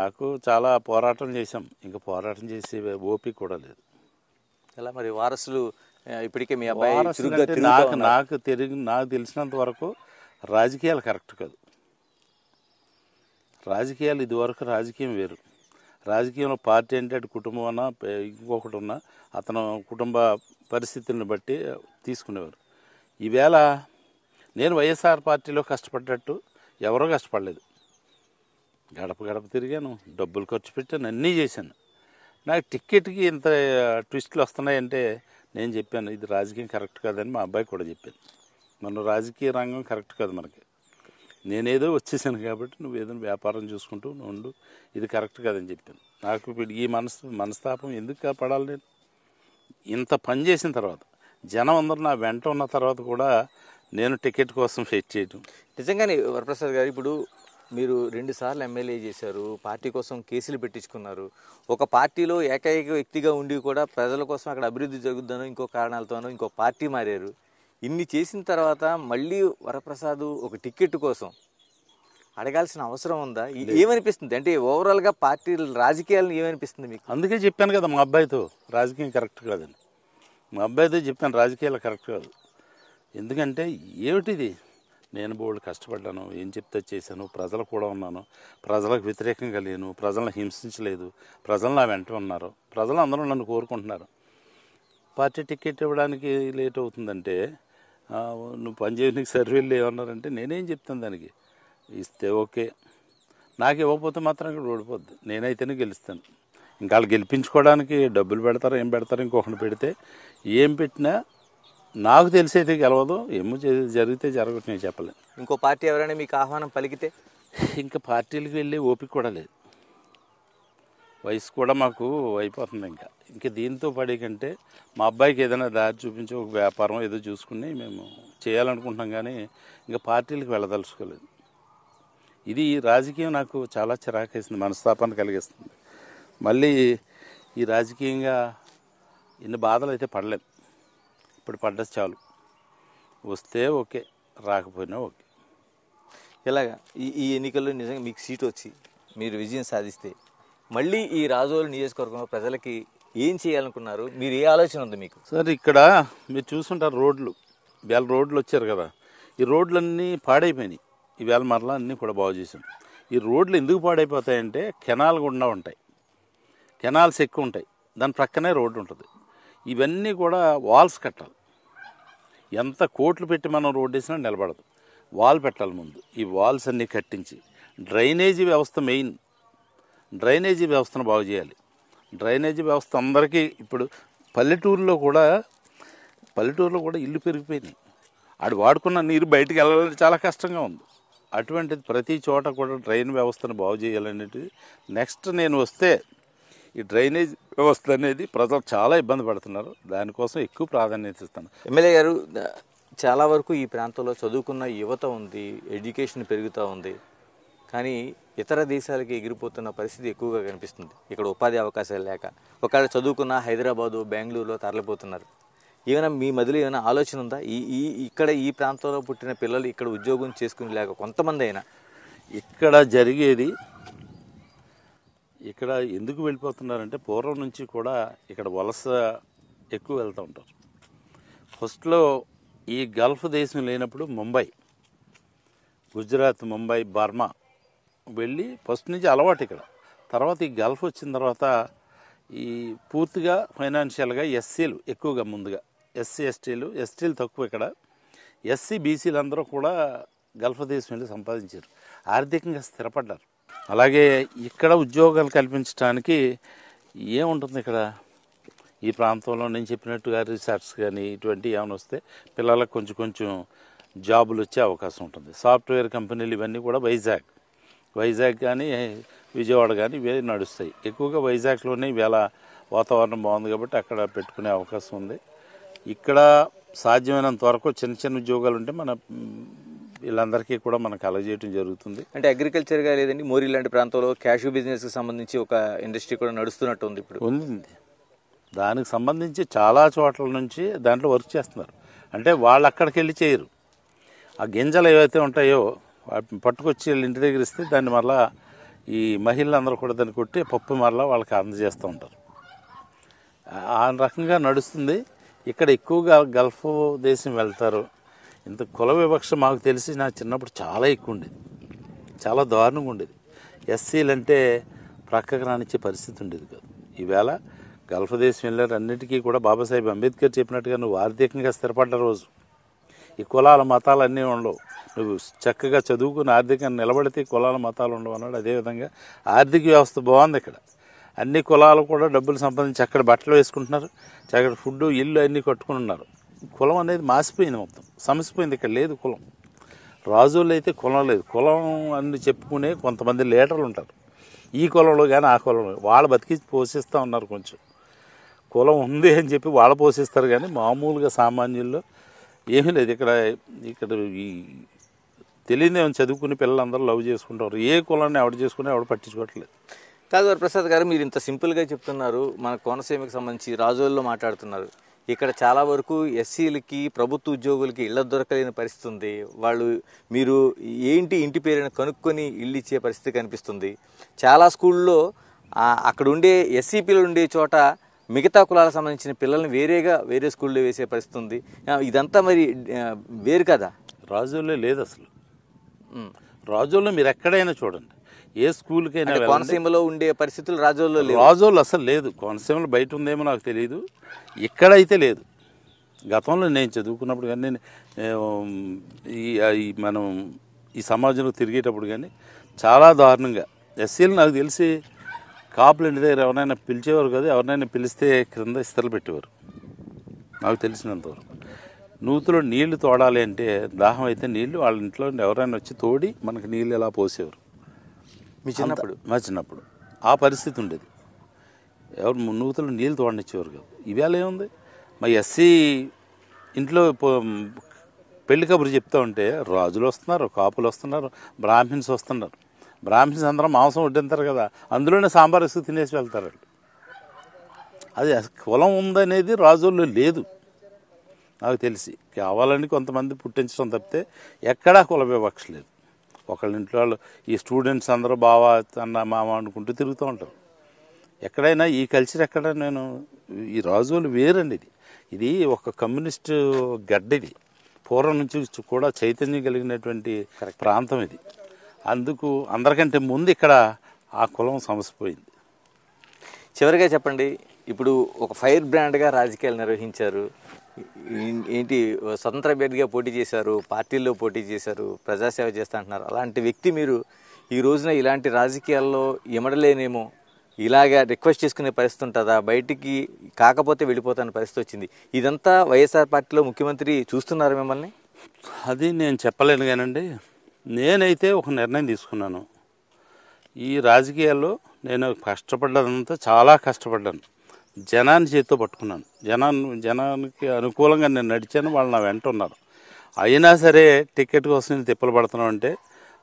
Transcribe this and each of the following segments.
నాకు చాలా పోరాటం చేశాం ఇంకా పోరాటం చేసే ఓపిక కూడా లేదు ఎలా మరి వారసులు ఇప్పటికే మీ అబ్బాయి నాకు నాకు తెలియ నాకు తెలిసినంత వరకు రాజకీయాలు కరెక్ట్ కాదు రాజకీయాలు ఇదివరకు రాజకీయం వేరు రాజకీయంలో పార్టీ అంటే కుటుంబం అన్నా ఇంకొకటి ఉన్నా అతను కుటుంబ పరిస్థితులను బట్టి తీసుకునేవారు ఈవేళ నేను వైఎస్ఆర్ పార్టీలో కష్టపడ్డట్టు ఎవరో కష్టపడలేదు గడప గడప తిరిగాను డబ్బులు ఖర్చు పెట్టాను అన్నీ చేశాను నాకు టిక్కెట్కి ఇంత ట్విస్ట్లు వస్తున్నాయంటే నేను చెప్పాను ఇది రాజకీయం కరెక్ట్ కాదని మా అబ్బాయి కూడా చెప్పాను మన రాజకీయ రంగం కరెక్ట్ కాదు మనకి నేనేదో వచ్చేసాను కాబట్టి నువ్వు ఏదైనా వ్యాపారం చూసుకుంటూ ఉండు ఇది కరెక్ట్ కాదని చెప్పాను నాకు ఈ మనసు మనస్తాపం ఎందుకు కాపాడాలి నేను ఇంత పని చేసిన తర్వాత జనం అందరూ నా వెంట ఉన్న తర్వాత కూడా నేను టికెట్ కోసం ఫెట్ చేయటం నిజంగానే వరప్రసాద్ గారు ఇప్పుడు మీరు రెండుసార్లు ఎమ్మెల్యే చేశారు పార్టీ కోసం కేసులు పెట్టించుకున్నారు ఒక పార్టీలో ఏకైక వ్యక్తిగా ఉండి కూడా ప్రజల కోసం అక్కడ అభివృద్ధి జరుగుద్దనో ఇంకో కారణాలతోనో ఇంకో పార్టీ మారారు ఇన్ని చేసిన తర్వాత మళ్ళీ వరప్రసాద్ ఒక టికెట్ కోసం అడగాల్సిన అవసరం ఉందా ఏమనిపిస్తుంది అంటే ఓవరాల్గా పార్టీ రాజకీయాలను ఏమనిపిస్తుంది మీకు అందుకే చెప్పాను కదా మా అబ్బాయితో రాజకీయం కరెక్ట్ కాదని మా అబ్బాయితో చెప్పాను రాజకీయాలు కరెక్ట్ కాదు ఎందుకంటే ఏమిటిది నేను బోళ్ళు కష్టపడ్డాను ఏం చెప్తే చేశాను ప్రజలు కూడా ఉన్నాను ప్రజలకు వ్యతిరేకంగా లేను ప్రజలను హింసించలేదు ప్రజలు నా వెంట ఉన్నారు ప్రజలు అందరూ నన్ను కోరుకుంటున్నారు పార్టీ టికెట్ ఇవ్వడానికి లేట్ అవుతుందంటే నువ్వు పనిచేయడానికి సర్వేలు ఏమన్నారంటే నేనేం చెప్తాను దానికి ఇస్తే ఓకే నాకు ఇవ్వకపోతే మాత్రం ఇక్కడ ఓడిపోద్ది నేనైతేనే గెలుస్తాను ఇంకా వాళ్ళు గెలిపించుకోవడానికి డబ్బులు పెడతారు ఏం పెడతారు ఇంకొకటి పెడితే ఏం పెట్టినా నాకు తెలిసేది గెలవదు ఏమో జరిగితే జరగట్టు నేను చెప్పలేదు ఇంకో పార్టీ ఎవరైనా మీకు ఆహ్వానం పలికితే ఇంకా పార్టీలకు వెళ్ళి ఓపిక కూడా లేదు వయసు కూడా మాకు అయిపోతుంది ఇంకా ఇంకా దీంతో పడే కంటే మా అబ్బాయికి ఏదైనా దారి చూపించి ఒక వ్యాపారం ఏదో చూసుకుని మేము చేయాలనుకుంటున్నాం కానీ ఇంకా పార్టీలకు వెళ్ళదలుచుకోలేదు ఇది రాజకీయం నాకు చాలా చిరాకేసింది మనస్తాపాన్ని కలిగిస్తుంది మళ్ళీ ఈ రాజకీయంగా ఇన్ని బాధలు అయితే పడలేదు ఇప్పుడు పడ్డ చాలు వస్తే ఓకే రాకపోయినా ఓకే ఇలాగా ఈ ఈ ఎన్నికల్లో నిజంగా మీకు సీట్ వచ్చి మీరు విజయం సాధిస్తే మళ్ళీ ఈ రాజోలు నియోజకవర్గంలో ప్రజలకి ఏం చేయాలనుకున్నారు మీరు ఏ ఆలోచన ఉంది మీకు సార్ ఇక్కడ మీరు చూసుంటారు రోడ్లు వేళ రోడ్లు వచ్చారు కదా ఈ రోడ్లన్నీ పాడైపోయినాయి ఈవేళ మరలా అన్నీ కూడా బాగు చేసాం ఈ రోడ్లు ఎందుకు పాడైపోతాయంటే కెనాల్ గుండా ఉంటాయి కెనాల్స్ ఎక్కువ ఉంటాయి దాని ప్రక్కనే రోడ్డు ఉంటుంది ఇవన్నీ కూడా వాల్స్ కట్టాలి ఎంత కోట్లు పెట్టి మనం రోడ్డు వేసినా నిలబడదు వాల్ పెట్టాలి ముందు ఈ వాల్స్ అన్నీ కట్టించి డ్రైనేజీ వ్యవస్థ మెయిన్ డ్రైనేజీ వ్యవస్థను బాగు చేయాలి డ్రైనేజీ వ్యవస్థ అందరికీ ఇప్పుడు పల్లెటూరులో కూడా పల్లెటూరులో కూడా ఇల్లు పెరిగిపోయినాయి ఆడు వాడుకున్న నీరు బయటికి వెళ్ళాలంటే చాలా కష్టంగా ఉంది అటువంటిది ప్రతి చోట కూడా డ్రైన్ వ్యవస్థను బాగు చేయాలనేది నెక్స్ట్ నేను వస్తే ఈ డ్రైనేజ్ వ్యవస్థ అనేది ప్రజలు చాలా ఇబ్బంది పడుతున్నారు దానికోసం ఎక్కువ ప్రాధాన్యత ఇస్తాను ఎమ్మెల్యే గారు చాలా వరకు ఈ ప్రాంతంలో చదువుకున్న యువత ఉంది ఎడ్యుకేషన్ పెరుగుతూ ఉంది కానీ ఇతర దేశాలకి ఎగిరిపోతున్న పరిస్థితి ఎక్కువగా కనిపిస్తుంది ఇక్కడ ఉపాధి అవకాశాలు లేక ఒకవేళ చదువుకున్న హైదరాబాదు బెంగళూరులో తరలిపోతున్నారు ఏమైనా మీ మదిలో ఏమైనా ఆలోచన ఉందా ఈ ఈ ఇక్కడ ఈ ప్రాంతంలో పుట్టిన పిల్లలు ఇక్కడ ఉద్యోగం చేసుకుని లేక కొంతమంది అయినా ఇక్కడ జరిగేది ఇక్కడ ఎందుకు వెళ్ళిపోతున్నారంటే పూర్వం నుంచి కూడా ఇక్కడ వలస ఎక్కువ వెళ్తూ ఉంటారు ఫస్ట్లో ఈ గల్ఫ్ దేశం లేనప్పుడు ముంబై గుజరాత్ ముంబై బర్మా వెళ్ళి ఫస్ట్ నుంచి అలవాటు ఇక్కడ తర్వాత ఈ గల్ఫ్ వచ్చిన తర్వాత ఈ పూర్తిగా ఫైనాన్షియల్గా ఎస్సీలు ఎక్కువగా ముందుగా ఎస్సీ ఎస్టీలు ఎస్టీలు తక్కువ ఇక్కడ ఎస్సీ బీసీలు అందరూ కూడా గల్ఫ్ దేశం వెళ్ళి సంపాదించారు ఆర్థికంగా స్థిరపడ్డారు అలాగే ఇక్కడ ఉద్యోగాలు కల్పించడానికి ఏముంటుంది ఇక్కడ ఈ ప్రాంతంలో నేను చెప్పినట్టుగా రిసార్ట్స్ కానీ ఇటువంటి ఏమైనా వస్తే పిల్లలకు కొంచెం కొంచెం జాబులు వచ్చే అవకాశం ఉంటుంది సాఫ్ట్వేర్ కంపెనీలు ఇవన్నీ కూడా వైజాగ్ వైజాగ్ కానీ విజయవాడ కానీ ఇవే నడుస్తాయి ఎక్కువగా వైజాగ్లోనే ఇవాళ వాతావరణం బాగుంది కాబట్టి అక్కడ పెట్టుకునే అవకాశం ఉంది ఇక్కడ సాధ్యమైనంత వరకు చిన్న చిన్న ఉద్యోగాలు ఉంటే మన వీళ్ళందరికీ కూడా మనం కలగజేయడం జరుగుతుంది అంటే అగ్రికల్చర్గా లేదండి మోరీ లాంటి ప్రాంతంలో క్యాషు బిజినెస్కి సంబంధించి ఒక ఇండస్ట్రీ కూడా నడుస్తున్నట్టు ఉంది ఇప్పుడు ఉంది దానికి సంబంధించి చాలా చోట్ల నుంచి దాంట్లో వర్క్ చేస్తున్నారు అంటే వాళ్ళు అక్కడికి వెళ్ళి చేయరు ఆ గింజలు ఏవైతే ఉంటాయో పట్టుకొచ్చి వీళ్ళు ఇంటి దగ్గర ఇస్తే దాన్ని మళ్ళా ఈ మహిళలందరూ కూడా దాన్ని కొట్టి పప్పు మరలా వాళ్ళకి అందజేస్తూ ఉంటారు ఆ రకంగా నడుస్తుంది ఇక్కడ ఎక్కువగా గల్ఫ్ దేశం వెళ్తారు ఇంత కుల వివక్ష మాకు తెలిసి నా చిన్నప్పుడు చాలా ఎక్కువ ఉండేది చాలా దారుణంగా ఉండేది ఎస్సీలు అంటే ప్రక్కకు రానిచ్చే పరిస్థితి ఉండేది కాదు ఈవేళ గల్ఫ్ దేశం వెళ్ళారు అన్నిటికీ కూడా బాబాసాహెబ్ అంబేద్కర్ చెప్పినట్టుగా నువ్వు ఆర్థికంగా స్థిరపడ్డ రోజు ఈ కులాల మతాలు అన్నీ ఉండవు నువ్వు చక్కగా చదువుకుని ఆర్థికంగా నిలబడితే కులాల మతాలు ఉండవు అన్నాడు అదేవిధంగా ఆర్థిక వ్యవస్థ బాగుంది ఇక్కడ అన్ని కులాలు కూడా డబ్బులు సంపాదించి అక్కడ బట్టలు వేసుకుంటున్నారు చక్కటి ఫుడ్ ఇల్లు అన్నీ కట్టుకుని ఉన్నారు కులం అనేది మాసిపోయింది మొత్తం సమసిపోయింది ఇక్కడ లేదు కులం రాజులు అయితే కులం లేదు కులం అని చెప్పుకునే కొంతమంది లీడర్లు ఉంటారు ఈ కులంలో కానీ ఆ కులంలో వాళ్ళు బతికి పోషిస్తూ ఉన్నారు కొంచెం కులం ఉంది అని చెప్పి వాళ్ళు పోషిస్తారు కానీ మామూలుగా సామాన్యుల్లో ఏమీ లేదు ఇక్కడ ఇక్కడ ఈ తెలియని చదువుకుని పిల్లలందరూ లవ్ చేసుకుంటారు ఏ కులాన్ని ఆవిడ చేసుకుని ఎవడ పట్టించుకోవట్లేదు కాదు ప్రసాద్ గారు మీరు ఇంత సింపుల్గా చెప్తున్నారు మన కోనసీమకు సంబంధించి రాజుల్లో మాట్లాడుతున్నారు ఇక్కడ చాలా వరకు ఎస్సీలకి ప్రభుత్వ ఉద్యోగులకి ఇళ్ళ దొరకలేని పరిస్థితి ఉంది వాళ్ళు మీరు ఏంటి ఇంటి పేరుని కనుక్కొని ఇల్లు ఇచ్చే పరిస్థితి కనిపిస్తుంది చాలా స్కూల్లో అక్కడ ఉండే ఎస్సీ పిల్లలు ఉండే చోట మిగతా కులాలకు సంబంధించిన పిల్లల్ని వేరేగా వేరే స్కూల్లో వేసే పరిస్థితి ఉంది ఇదంతా మరి వేరు కదా రాజుల్లో లేదు అసలు రాజుల్లో మీరు ఎక్కడైనా చూడండి ఏ స్కూల్కైనా కోనసీమలో ఉండే పరిస్థితులు రాజోల్లో రాజోళ్ళు అసలు లేదు కోనసీమలో బయట ఉందేమో నాకు తెలియదు ఎక్కడైతే లేదు గతంలో నేను చదువుకున్నప్పుడు కానీ ఈ మనం ఈ సమాజంలో తిరిగేటప్పుడు కానీ చాలా దారుణంగా ఎస్సీలు నాకు తెలిసి కాపులు ఇంటి దగ్గర ఎవరైనా పిలిచేవారు కదా ఎవరినైనా పిలిస్తే క్రింద ఇస్తలు పెట్టేవారు నాకు తెలిసినంతవరకు నూతులో నీళ్లు తోడాలి అంటే దాహం అయితే నీళ్లు వాళ్ళ ఇంట్లో ఎవరైనా వచ్చి తోడి మనకు నీళ్ళు ఎలా పోసేవారు మీ చిన్నప్పుడు మా చిన్నప్పుడు ఆ పరిస్థితి ఉండేది ఎవరు నూతలు నీళ్ళు తోడనిచ్చేవారు కాదు ఇవాళ ఏముంది మా ఎస్సీ ఇంట్లో పెళ్లి కబురు చెప్తా ఉంటే రాజులు వస్తున్నారు కాపులు వస్తున్నారు బ్రాహ్మిన్స్ వస్తున్నారు బ్రాహ్మిన్స్ అందరం మాంసం వడ్డింటారు కదా అందులోనే సాంబార్ వేసుకు తినేసి వెళ్తారు అది కులం ఉందనేది రాజుల్లో లేదు నాకు తెలిసి కావాలని కొంతమంది పుట్టించడం తప్పితే ఎక్కడా కుల వివక్ష లేదు ఒకళ్ళ ఇంట్లో వాళ్ళు ఈ స్టూడెంట్స్ అందరూ బావా అన్న మామ అనుకుంటూ తిరుగుతూ ఉంటారు ఎక్కడైనా ఈ కల్చర్ ఎక్కడ నేను ఈ రాజువులు వేరండి ఇది ఇది ఒక కమ్యూనిస్ట్ గడ్డ ఇది పూర్వం నుంచి కూడా చైతన్యం కలిగినటువంటి ప్రాంతం ఇది అందుకు అందరికంటే ముందు ఇక్కడ ఆ కులం సమసిపోయింది చివరిగా చెప్పండి ఇప్పుడు ఒక ఫైర్ బ్రాండ్గా రాజకీయాలు నిర్వహించారు ఏంటి స్వతంత్ర అభ్యర్థిగా పోటీ చేశారు పార్టీల్లో పోటీ చేశారు ప్రజాసేవ చేస్తా అంటున్నారు అలాంటి వ్యక్తి మీరు ఈ రోజున ఇలాంటి రాజకీయాల్లో ఇమడలేనేమో ఇలాగా రిక్వెస్ట్ చేసుకునే పరిస్థితి ఉంటుందా బయటికి కాకపోతే వెళ్ళిపోతాన పరిస్థితి వచ్చింది ఇదంతా వైఎస్ఆర్ పార్టీలో ముఖ్యమంత్రి చూస్తున్నారు మిమ్మల్ని అది నేను చెప్పలేను కానండి నేనైతే ఒక నిర్ణయం తీసుకున్నాను ఈ రాజకీయాల్లో నేను కష్టపడ్డదంతా చాలా కష్టపడ్డాను జనాన్ని చేతితో పట్టుకున్నాను జనాన్ని జనానికి అనుకూలంగా నేను నడిచాను వాళ్ళు నా వెంట ఉన్నారు అయినా సరే టికెట్ కోసం నేను తిప్పలు పడుతున్నాం అంటే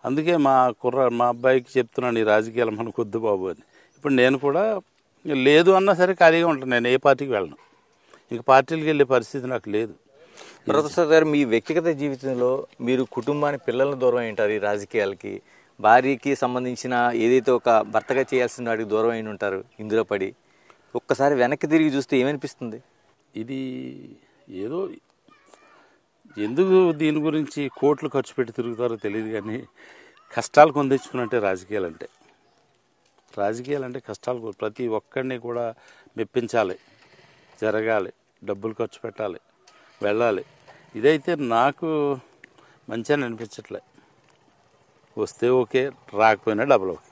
అందుకే మా కుర్ర మా అబ్బాయికి చెప్తున్నాను ఈ రాజకీయాలు మన కొద్ది బాబు అని ఇప్పుడు నేను కూడా లేదు అన్నా సరే ఖాళీగా ఉంటాను నేను ఏ పార్టీకి వెళ్ళను ఇంక పార్టీలకు వెళ్ళే పరిస్థితి నాకు లేదు ప్రొఫెసర్ గారు మీ వ్యక్తిగత జీవితంలో మీరు కుటుంబాన్ని పిల్లలను దూరం అయింటారు ఈ రాజకీయాలకి భార్యకి సంబంధించిన ఏదైతే ఒక భర్తగా చేయాల్సిన వాడికి దూరం అయిన ఉంటారు ఇందులో పడి ఒక్కసారి వెనక్కి తిరిగి చూస్తే ఏమనిపిస్తుంది ఇది ఏదో ఎందుకు దీని గురించి కోట్లు ఖర్చు పెట్టి తిరుగుతారో తెలియదు కానీ కష్టాలు కొందెచ్చుకున్నట్టే రాజకీయాలు అంటే రాజకీయాలు అంటే కష్టాలు ప్రతి ఒక్కరిని కూడా మెప్పించాలి జరగాలి డబ్బులు ఖర్చు పెట్టాలి వెళ్ళాలి ఇదైతే నాకు మంచిగా అనిపించట్లే వస్తే ఓకే రాకపోయినా డబ్బులు ఓకే